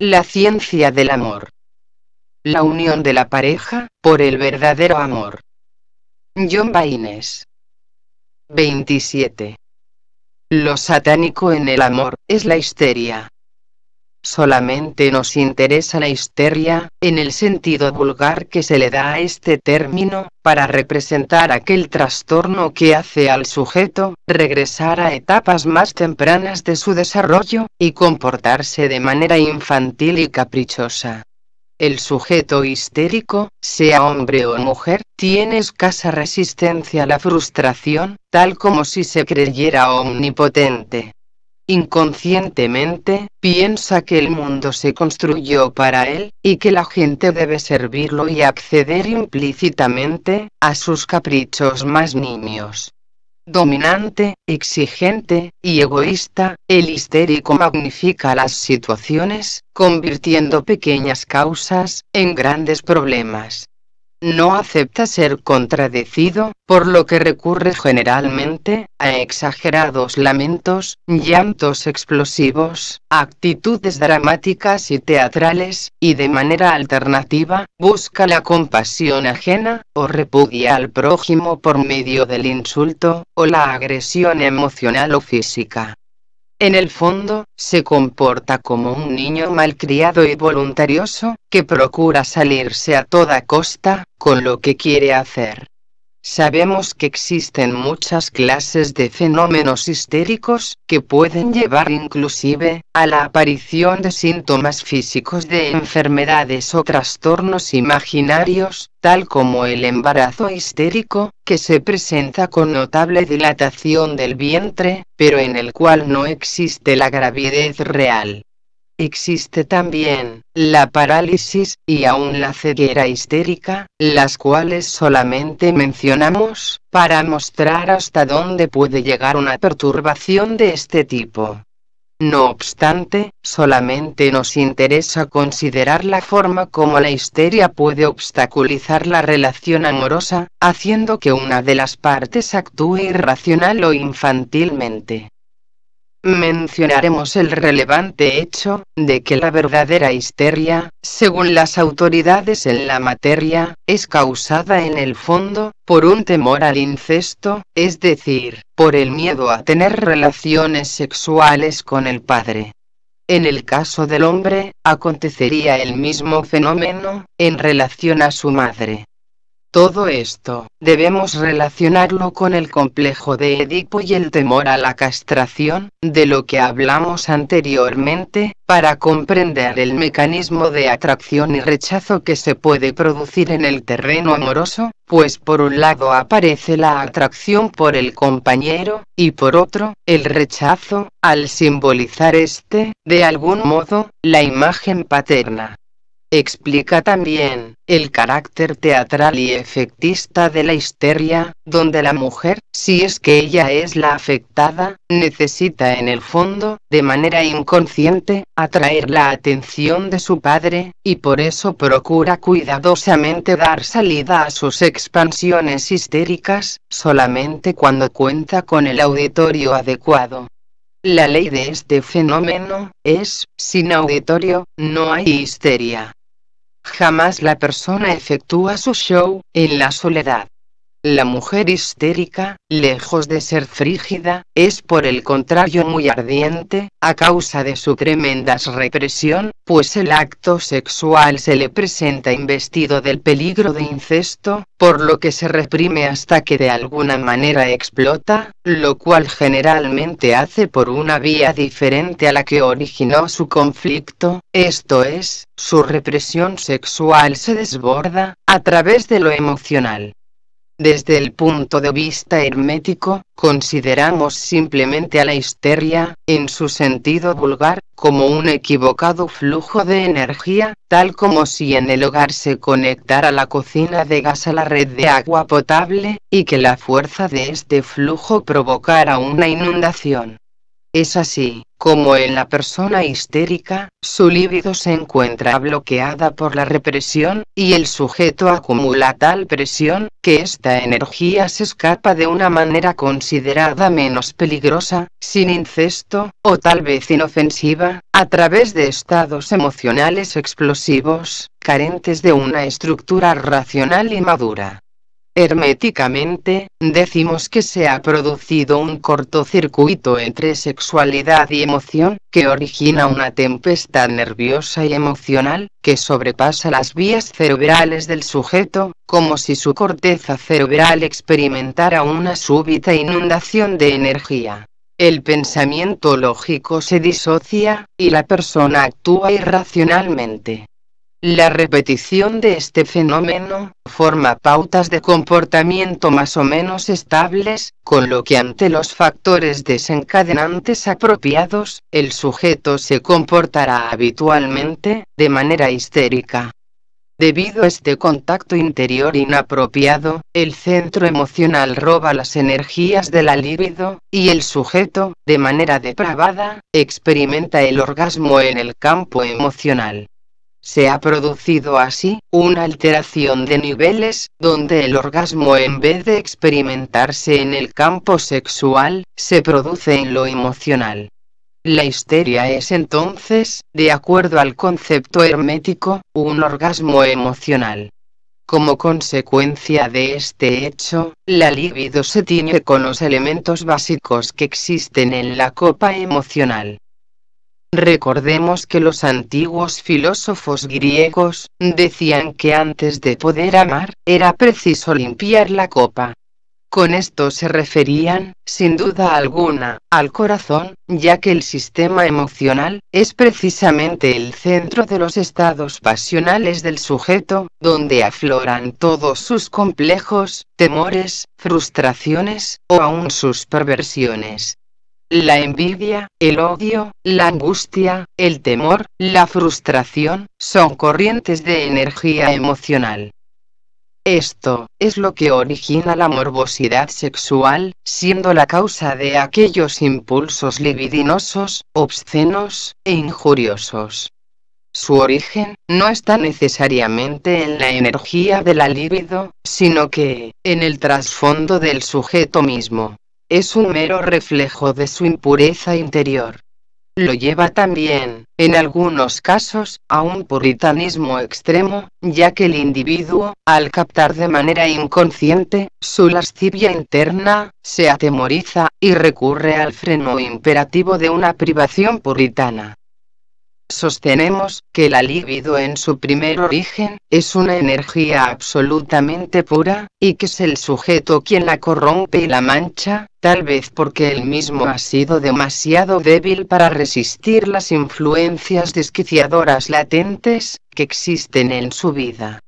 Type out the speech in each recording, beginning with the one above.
La ciencia del amor. La unión de la pareja, por el verdadero amor. John Baines. 27. Lo satánico en el amor, es la histeria. Solamente nos interesa la histeria, en el sentido vulgar que se le da a este término, para representar aquel trastorno que hace al sujeto regresar a etapas más tempranas de su desarrollo, y comportarse de manera infantil y caprichosa. El sujeto histérico, sea hombre o mujer, tiene escasa resistencia a la frustración, tal como si se creyera omnipotente. Inconscientemente, piensa que el mundo se construyó para él, y que la gente debe servirlo y acceder implícitamente, a sus caprichos más niños. Dominante, exigente, y egoísta, el histérico magnifica las situaciones, convirtiendo pequeñas causas, en grandes problemas no acepta ser contradecido, por lo que recurre generalmente a exagerados lamentos, llantos explosivos, actitudes dramáticas y teatrales, y de manera alternativa, busca la compasión ajena, o repudia al prójimo por medio del insulto, o la agresión emocional o física. En el fondo, se comporta como un niño malcriado y voluntarioso, que procura salirse a toda costa, con lo que quiere hacer. Sabemos que existen muchas clases de fenómenos histéricos, que pueden llevar inclusive, a la aparición de síntomas físicos de enfermedades o trastornos imaginarios, tal como el embarazo histérico, que se presenta con notable dilatación del vientre, pero en el cual no existe la gravidez real. Existe también la parálisis y aún la ceguera histérica, las cuales solamente mencionamos para mostrar hasta dónde puede llegar una perturbación de este tipo. No obstante, solamente nos interesa considerar la forma como la histeria puede obstaculizar la relación amorosa, haciendo que una de las partes actúe irracional o infantilmente mencionaremos el relevante hecho de que la verdadera histeria, según las autoridades en la materia, es causada en el fondo por un temor al incesto, es decir, por el miedo a tener relaciones sexuales con el padre. En el caso del hombre, acontecería el mismo fenómeno, en relación a su madre. Todo esto, debemos relacionarlo con el complejo de Edipo y el temor a la castración, de lo que hablamos anteriormente, para comprender el mecanismo de atracción y rechazo que se puede producir en el terreno amoroso, pues por un lado aparece la atracción por el compañero, y por otro, el rechazo, al simbolizar este, de algún modo, la imagen paterna. Explica también el carácter teatral y efectista de la histeria, donde la mujer, si es que ella es la afectada, necesita en el fondo, de manera inconsciente, atraer la atención de su padre, y por eso procura cuidadosamente dar salida a sus expansiones histéricas, solamente cuando cuenta con el auditorio adecuado. La ley de este fenómeno es, sin auditorio, no hay histeria. Jamás la persona efectúa su show en la soledad. La mujer histérica, lejos de ser frígida, es por el contrario muy ardiente, a causa de su tremenda represión, pues el acto sexual se le presenta investido del peligro de incesto, por lo que se reprime hasta que de alguna manera explota, lo cual generalmente hace por una vía diferente a la que originó su conflicto, esto es, su represión sexual se desborda, a través de lo emocional. Desde el punto de vista hermético, consideramos simplemente a la histeria, en su sentido vulgar, como un equivocado flujo de energía, tal como si en el hogar se conectara la cocina de gas a la red de agua potable, y que la fuerza de este flujo provocara una inundación. Es así, como en la persona histérica, su líbido se encuentra bloqueada por la represión, y el sujeto acumula tal presión, que esta energía se escapa de una manera considerada menos peligrosa, sin incesto, o tal vez inofensiva, a través de estados emocionales explosivos, carentes de una estructura racional y madura. Herméticamente, decimos que se ha producido un cortocircuito entre sexualidad y emoción, que origina una tempestad nerviosa y emocional, que sobrepasa las vías cerebrales del sujeto, como si su corteza cerebral experimentara una súbita inundación de energía. El pensamiento lógico se disocia, y la persona actúa irracionalmente. La repetición de este fenómeno forma pautas de comportamiento más o menos estables, con lo que ante los factores desencadenantes apropiados, el sujeto se comportará habitualmente, de manera histérica. Debido a este contacto interior inapropiado, el centro emocional roba las energías de la libido, y el sujeto, de manera depravada, experimenta el orgasmo en el campo emocional se ha producido así una alteración de niveles, donde el orgasmo en vez de experimentarse en el campo sexual, se produce en lo emocional. La histeria es entonces, de acuerdo al concepto hermético, un orgasmo emocional. Como consecuencia de este hecho, la libido se tiñe con los elementos básicos que existen en la copa emocional. Recordemos que los antiguos filósofos griegos decían que antes de poder amar, era preciso limpiar la copa. Con esto se referían, sin duda alguna, al corazón, ya que el sistema emocional es precisamente el centro de los estados pasionales del sujeto, donde afloran todos sus complejos, temores, frustraciones o aún sus perversiones la envidia, el odio, la angustia, el temor, la frustración, son corrientes de energía emocional. Esto es lo que origina la morbosidad sexual, siendo la causa de aquellos impulsos libidinosos, obscenos e injuriosos. Su origen no está necesariamente en la energía de la libido, sino que, en el trasfondo del sujeto mismo es un mero reflejo de su impureza interior. Lo lleva también, en algunos casos, a un puritanismo extremo, ya que el individuo, al captar de manera inconsciente su lascivia interna, se atemoriza y recurre al freno imperativo de una privación puritana sostenemos que la libido en su primer origen es una energía absolutamente pura, y que es el sujeto quien la corrompe y la mancha, tal vez porque él mismo ha sido demasiado débil para resistir las influencias desquiciadoras latentes que existen en su vida.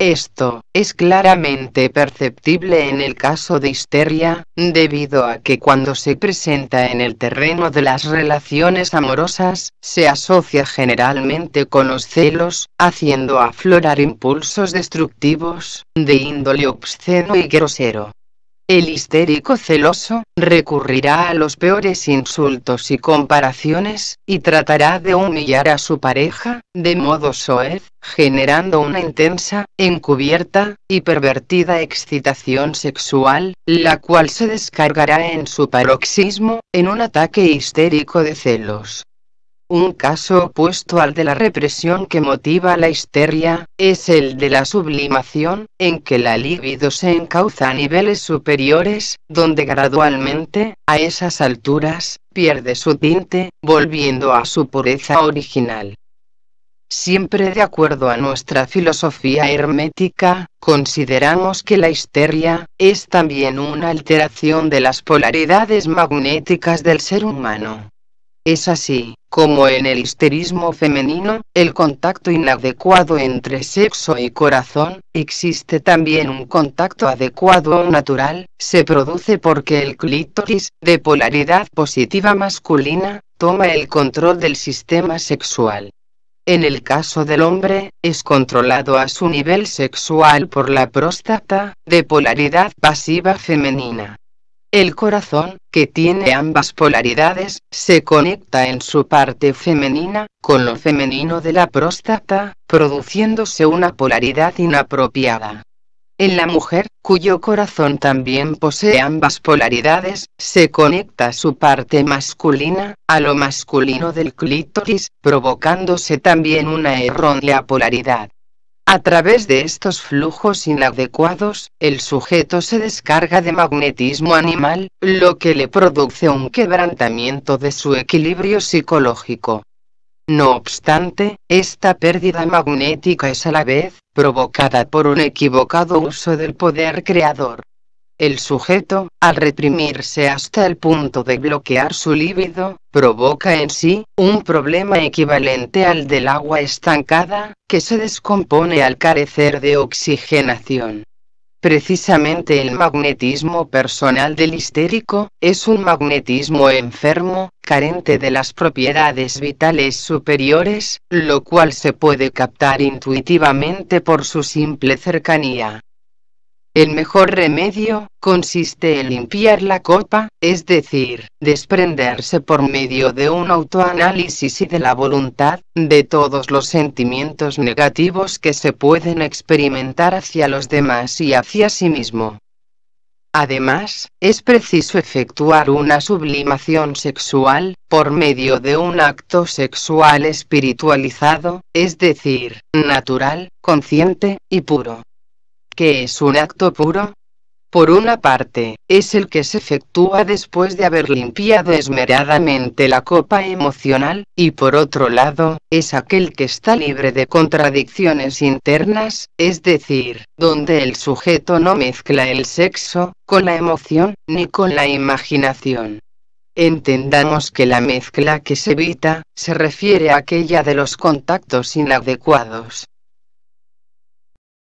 Esto es claramente perceptible en el caso de histeria, debido a que cuando se presenta en el terreno de las relaciones amorosas, se asocia generalmente con los celos, haciendo aflorar impulsos destructivos, de índole obsceno y grosero. El histérico celoso recurrirá a los peores insultos y comparaciones, y tratará de humillar a su pareja, de modo soez, generando una intensa, encubierta y pervertida excitación sexual, la cual se descargará en su paroxismo, en un ataque histérico de celos. Un caso opuesto al de la represión que motiva la histeria, es el de la sublimación, en que la libido se encauza a niveles superiores, donde gradualmente, a esas alturas, pierde su tinte, volviendo a su pureza original. Siempre de acuerdo a nuestra filosofía hermética, consideramos que la histeria es también una alteración de las polaridades magnéticas del ser humano. Es así, como en el histerismo femenino, el contacto inadecuado entre sexo y corazón, existe también un contacto adecuado o natural, se produce porque el clítoris, de polaridad positiva masculina, toma el control del sistema sexual. En el caso del hombre, es controlado a su nivel sexual por la próstata, de polaridad pasiva femenina. El corazón, que tiene ambas polaridades, se conecta en su parte femenina, con lo femenino de la próstata, produciéndose una polaridad inapropiada. En la mujer, cuyo corazón también posee ambas polaridades, se conecta su parte masculina, a lo masculino del clítoris, provocándose también una errónea polaridad. A través de estos flujos inadecuados, el sujeto se descarga de magnetismo animal, lo que le produce un quebrantamiento de su equilibrio psicológico. No obstante, esta pérdida magnética es a la vez, provocada por un equivocado uso del poder creador. El sujeto, al reprimirse hasta el punto de bloquear su líbido, provoca en sí un problema equivalente al del agua estancada, que se descompone al carecer de oxigenación. Precisamente el magnetismo personal del histérico es un magnetismo enfermo, carente de las propiedades vitales superiores, lo cual se puede captar intuitivamente por su simple cercanía. El mejor remedio consiste en limpiar la copa, es decir, desprenderse por medio de un autoanálisis y de la voluntad, de todos los sentimientos negativos que se pueden experimentar hacia los demás y hacia sí mismo. Además, es preciso efectuar una sublimación sexual, por medio de un acto sexual espiritualizado, es decir, natural, consciente y puro que es un acto puro. Por una parte, es el que se efectúa después de haber limpiado esmeradamente la copa emocional, y por otro lado, es aquel que está libre de contradicciones internas, es decir, donde el sujeto no mezcla el sexo, con la emoción, ni con la imaginación. Entendamos que la mezcla que se evita, se refiere a aquella de los contactos inadecuados,